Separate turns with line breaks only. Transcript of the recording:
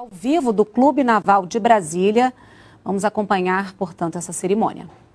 ao vivo do Clube Naval de Brasília. Vamos acompanhar, portanto, essa cerimônia.